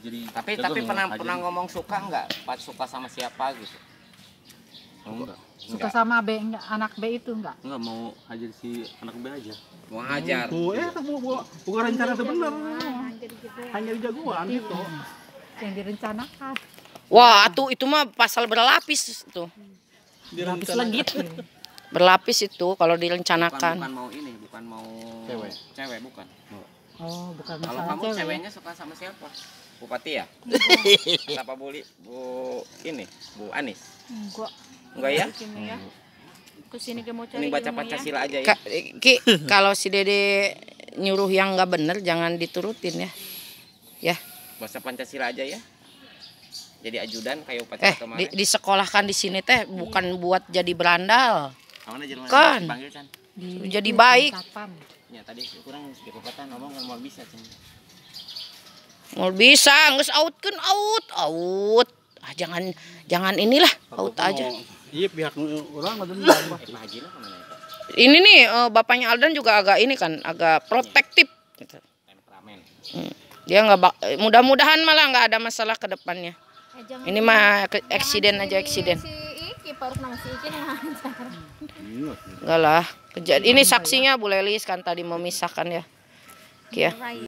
Jadi tapi tapi pernah pernah ngomong suka nggak? Pak suka sama siapa gitu? Oh, enggak. Suka sama B enggak, anak B itu enggak? Enggak mau hajar si anak B aja. Mau hajar. Bu, eh bu, bu, bukan rencana itu benar. Hanya di jagoan iya. gitu. Yang direncanakan. Wah, tuh itu mah pasal berlapis tuh Berlapis legit. berlapis itu kalau direncanakan. Bukan, bukan mau ini, bukan mau cewek. Cewek bukan. Oh, bukan masalah Kalau kamu cewek. Ya? ceweknya suka sama siapa? Bupati ya? Kenapa Bu Bu ini? Bu Anis? Enggak. Enggak ya? Kesini ya. mau cari. Ini baca ya. Pancasila aja ya. Ka eh, Ki, kalau si Dede nyuruh yang enggak bener jangan diturutin ya. Ya. baca Pancasila aja ya jadi ajudan kayak upacara eh, kemarin. Di, disekolahkan di sini teh bukan buat jadi berandal. kan. kan. Jadi baik. Ya tadi kurang ngomong bisa. Mau bisa, nggak out kan out, out. Ah, jangan jangan inilah out aja. Iya pihak orang Ini nih eh, bapaknya Aldan juga agak ini kan, agak iya. protektif. Gitu. Hmm. Dia nggak eh, mudah-mudahan malah nggak ada masalah ke depannya. Eh, ini mah eksiden aja eksiden. Enggak iya, lah. Ini saksinya Bu Lelis kan tadi memisahkan ya. Kia.